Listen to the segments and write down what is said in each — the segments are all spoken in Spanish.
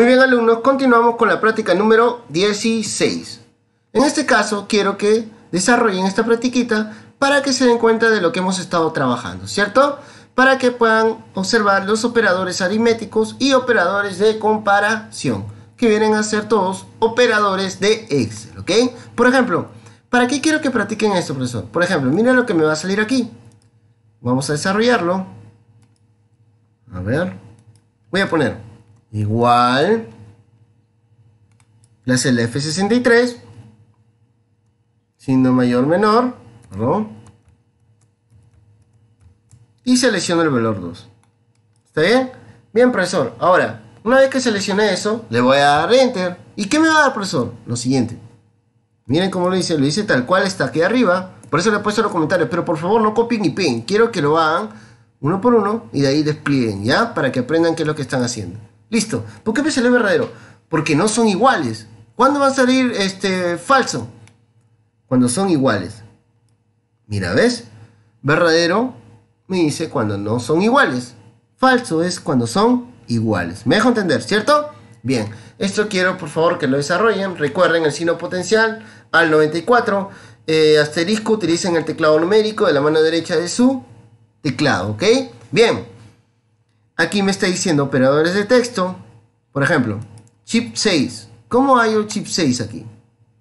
Muy bien alumnos, continuamos con la práctica número 16. En este caso quiero que desarrollen esta practiquita para que se den cuenta de lo que hemos estado trabajando, ¿cierto? Para que puedan observar los operadores aritméticos y operadores de comparación, que vienen a ser todos operadores de Excel, ¿ok? Por ejemplo, ¿para qué quiero que practiquen esto, profesor? Por ejemplo, miren lo que me va a salir aquí. Vamos a desarrollarlo. A ver. Voy a poner igual la el F63 siendo mayor menor y selecciono el valor 2 ¿está bien? bien profesor, ahora una vez que seleccione eso, le voy a dar enter ¿y qué me va a dar profesor? lo siguiente miren cómo lo dice, lo dice tal cual está aquí arriba por eso le he puesto los comentarios, pero por favor no copien y peguen quiero que lo hagan uno por uno y de ahí desplieguen, ¿ya? Para que aprendan qué es lo que están haciendo. Listo. ¿Por qué me sale verdadero? Porque no son iguales. ¿Cuándo va a salir este falso? Cuando son iguales. Mira, ¿ves? Verdadero me dice cuando no son iguales. Falso es cuando son iguales. ¿Me dejo entender, cierto? Bien, esto quiero por favor que lo desarrollen. Recuerden el signo potencial al 94. Eh, asterisco, utilicen el teclado numérico de la mano derecha de su teclado, ¿ok? Bien. Aquí me está diciendo operadores de texto. Por ejemplo, chip 6. ¿Cómo hay un chip 6 aquí?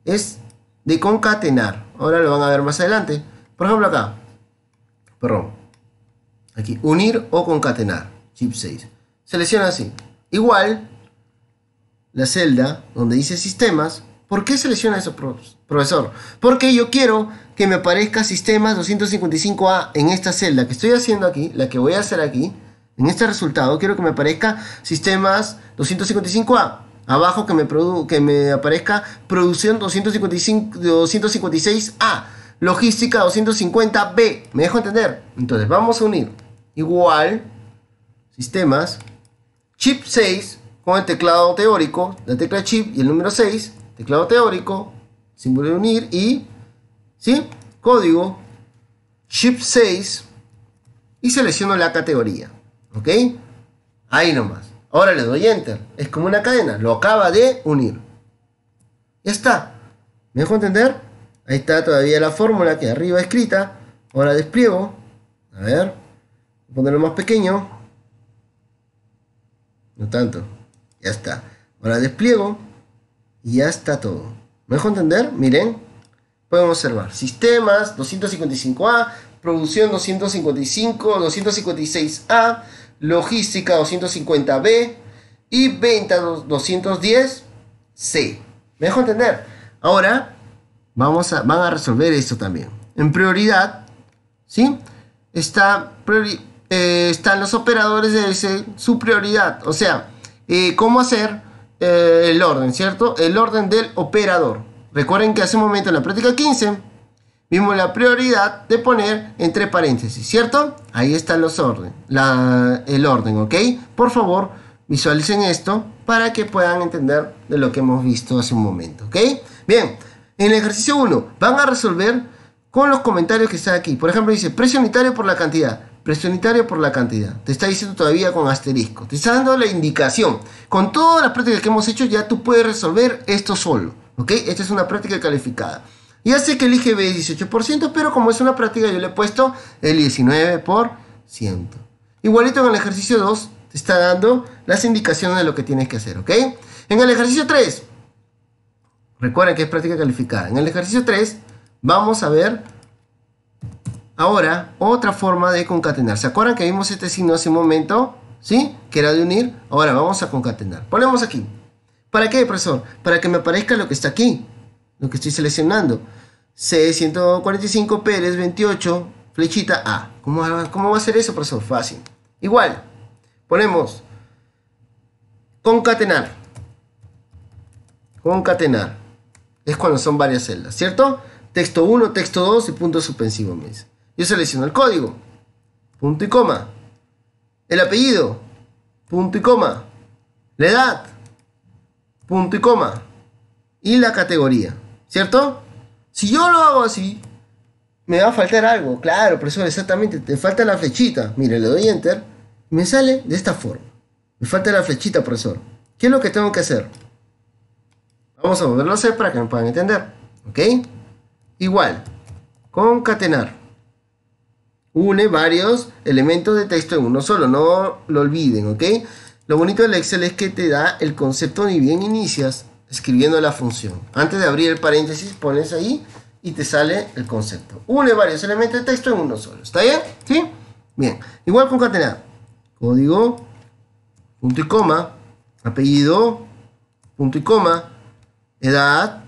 Es de concatenar. Ahora lo van a ver más adelante. Por ejemplo acá. Perdón. Aquí. Unir o concatenar. Chip 6. Selecciona así. Igual. La celda donde dice sistemas. ¿Por qué selecciona eso, profesor? Porque yo quiero que me aparezca sistemas 255A en esta celda que estoy haciendo aquí. La que voy a hacer aquí en este resultado quiero que me aparezca sistemas 255A. Abajo que me, que me aparezca producción 255 256A. Logística 250B. ¿Me dejo entender? Entonces vamos a unir. Igual. Sistemas. Chip 6 con el teclado teórico. La tecla chip y el número 6. Teclado teórico. Símbolo de unir. Y. ¿Sí? Código. Chip 6. Y selecciono la categoría. ¿Ok? Ahí nomás. Ahora le doy enter. Es como una cadena. Lo acaba de unir. Ya está. ¿Me dejo entender? Ahí está todavía la fórmula que arriba escrita. Ahora despliego. A ver. Voy a ponerlo más pequeño. No tanto. Ya está. Ahora despliego. Y ya está todo. ¿Me dejo entender? Miren. podemos observar. Sistemas 255A, producción 255, 256A, logística 250B y venta 210C. ¿Me dejo entender? Ahora vamos a, van a resolver esto también. En prioridad, ¿sí? Está eh, están los operadores de ese, su prioridad. O sea, eh, cómo hacer eh, el orden, ¿cierto? El orden del operador. Recuerden que hace un momento en la práctica 15 vimos la prioridad de poner entre paréntesis, ¿cierto? Ahí está los orden, el orden, ¿ok? Por favor, visualicen esto para que puedan entender de lo que hemos visto hace un momento, ¿ok? Bien, en el ejercicio 1 van a resolver con los comentarios que están aquí. Por ejemplo, dice precio por la cantidad, precio unitario por la cantidad. Te está diciendo todavía con asterisco, te está dando la indicación. Con todas las prácticas que hemos hecho ya tú puedes resolver esto solo, ¿ok? Esta es una práctica calificada. Ya sé que elige b 18%, pero como es una práctica, yo le he puesto el 19%. Igualito en el ejercicio 2, te está dando las indicaciones de lo que tienes que hacer, ¿ok? En el ejercicio 3, recuerden que es práctica calificada. En el ejercicio 3, vamos a ver ahora otra forma de concatenar. ¿Se acuerdan que vimos este signo hace un momento? ¿Sí? Que era de unir. Ahora vamos a concatenar. Ponemos aquí. ¿Para qué, profesor? Para que me aparezca lo que está aquí lo que estoy seleccionando. C145 Pérez 28, flechita A. ¿Cómo, cómo va a ser eso, profesor? Fácil. Igual, ponemos concatenar. Concatenar. Es cuando son varias celdas, ¿cierto? Texto 1, texto 2 y punto suspensivo Yo selecciono el código, punto y coma. El apellido, punto y coma. La edad, punto y coma. Y la categoría. ¿Cierto? Si yo lo hago así, me va a faltar algo. Claro, profesor, exactamente. Te falta la flechita. Mire, le doy enter. me sale de esta forma. Me falta la flechita, profesor. ¿Qué es lo que tengo que hacer? Vamos a volverlo a hacer para que me puedan entender. ¿Ok? Igual. Concatenar. Une varios elementos de texto en uno solo. No lo olviden, ¿ok? Lo bonito del Excel es que te da el concepto ni bien inicias escribiendo la función. Antes de abrir el paréntesis, pones ahí y te sale el concepto. Une varios elementos de texto en uno solo. ¿Está bien? ¿Sí? Bien. Igual concatenar. Código, punto y coma, apellido, punto y coma, edad,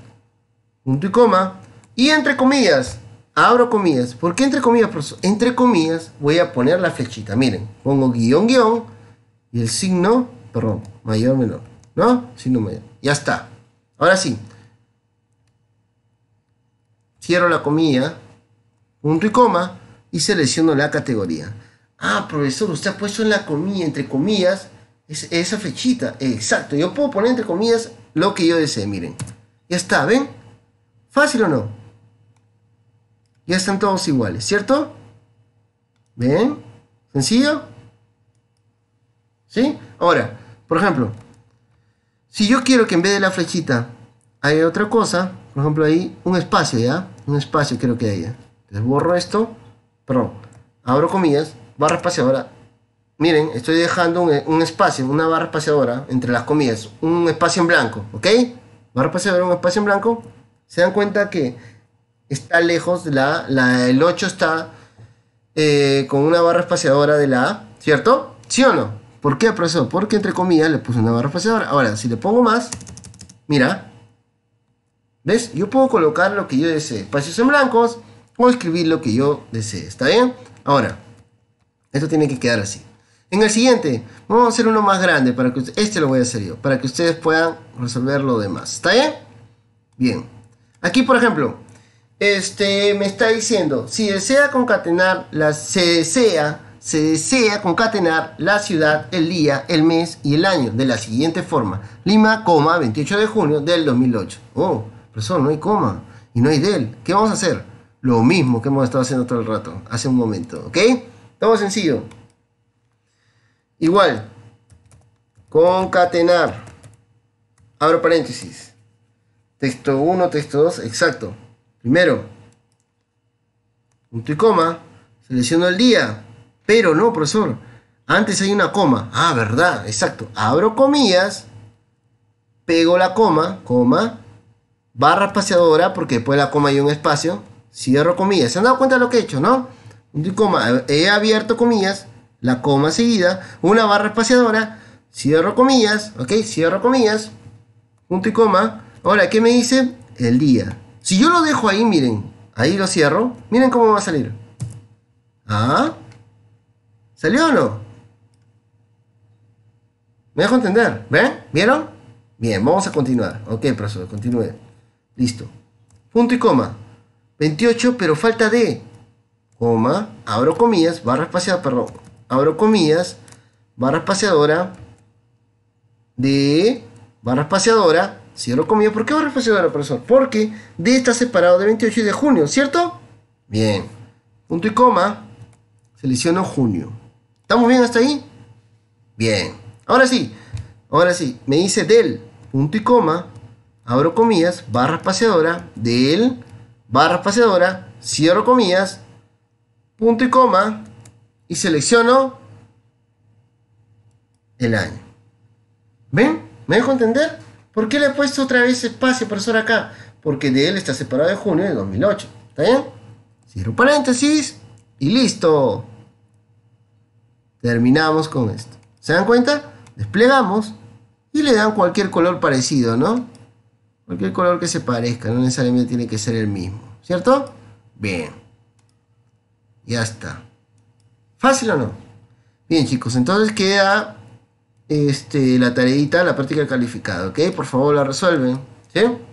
punto y coma, y entre comillas, abro comillas. ¿Por qué entre comillas, profesor? Entre comillas voy a poner la flechita. Miren, pongo guión, guión, y el signo, perdón, mayor, menor, ¿no? Signo mayor. Ya está. Ahora sí, cierro la comilla, punto y coma, y selecciono la categoría. Ah, profesor, usted ha puesto en la comilla, entre comillas, esa flechita. Exacto, yo puedo poner entre comillas lo que yo desee, miren. Ya está, ¿ven? ¿Fácil o no? Ya están todos iguales, ¿cierto? ¿Ven? ¿Sencillo? ¿Sí? Ahora, por ejemplo, si yo quiero que en vez de la flechita haya otra cosa, por ejemplo ahí, un espacio, ¿ya? Un espacio creo que haya. Entonces borro esto, perdón, abro comillas, barra espaciadora. Miren, estoy dejando un, espacio, una barra espaciadora entre las comillas, un espacio en blanco, ¿ok? Barra espaciadora, un espacio en blanco. Se dan cuenta que está lejos, de la, la, el 8 está eh, con una barra espaciadora de la A, ¿cierto? ¿Sí o no? ¿Por qué apresado? Porque entre comillas le puse una barra espaciadora. Ahora, si le pongo más, mira, ¿ves? Yo puedo colocar lo que yo desee, espacios en blancos o escribir lo que yo desee, ¿está bien? Ahora, esto tiene que quedar así. En el siguiente, vamos a hacer uno más grande para que este lo voy a hacer yo, para que ustedes puedan resolver lo demás, ¿está bien? Bien. Aquí, por ejemplo, este me está diciendo, si desea concatenar la, se desea se desea concatenar la ciudad, el día, el mes y el año de la siguiente forma. Lima, coma, 28 de junio del 2008. Oh, profesor, no hay coma y no hay del. ¿Qué vamos a hacer? Lo mismo que hemos estado haciendo todo el rato, hace un momento, ¿ok? Todo sencillo. Igual, concatenar. Abro paréntesis. Texto 1, texto 2, exacto. Primero, punto y coma, selecciono el día, pero no, profesor, antes hay una coma. Ah, verdad, exacto. Abro comillas, pego la coma, coma, barra espaciadora, porque después de la coma hay un espacio, cierro comillas. ¿Se han dado cuenta de lo que he hecho, no? Coma, he abierto comillas, la coma seguida, una barra espaciadora, cierro comillas, ok, cierro comillas, punto y coma. Ahora, ¿qué me dice? El día. Si yo lo dejo ahí, miren, ahí lo cierro, miren cómo va a salir. Ah, ¿Salió o no? Me dejo entender. ¿Ven? ¿Vieron? Bien, vamos a continuar. Ok, profesor, continúe. Listo. Punto y coma. 28, pero falta de. Coma, abro comillas, barra espaciadora. perdón. Abro comillas, barra espaciadora. De. Barra espaciadora. Cierro comillas. ¿Por qué barra espaciadora, profesor? Porque de está separado de 28 y de junio, ¿cierto? Bien. Punto y coma. Selecciono junio. ¿Estamos bien hasta ahí? Bien. Ahora sí, ahora sí, me dice del punto y coma, abro comillas, barra espaciadora, del, barra espaciadora, cierro comillas, punto y coma, y selecciono el año. ¿Ven? ¿Me dejo entender? ¿Por qué le he puesto otra vez espacio, profesor, acá? Porque de él está separado de junio de 2008. ¿Está bien? Cierro paréntesis y listo. Terminamos con esto. ¿Se dan cuenta? Desplegamos y le dan cualquier color parecido, ¿no? Cualquier color que se parezca, no necesariamente tiene que ser el mismo, ¿cierto? Bien. Ya está. ¿Fácil o no? Bien, chicos, entonces queda este, la tareita, la práctica calificada ¿ok? Por favor, la resuelven, ¿sí?